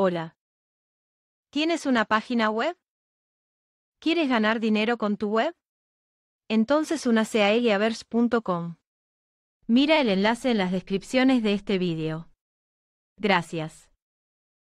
Hola. ¿Tienes una página web? ¿Quieres ganar dinero con tu web? Entonces únase a Mira el enlace en las descripciones de este vídeo. Gracias.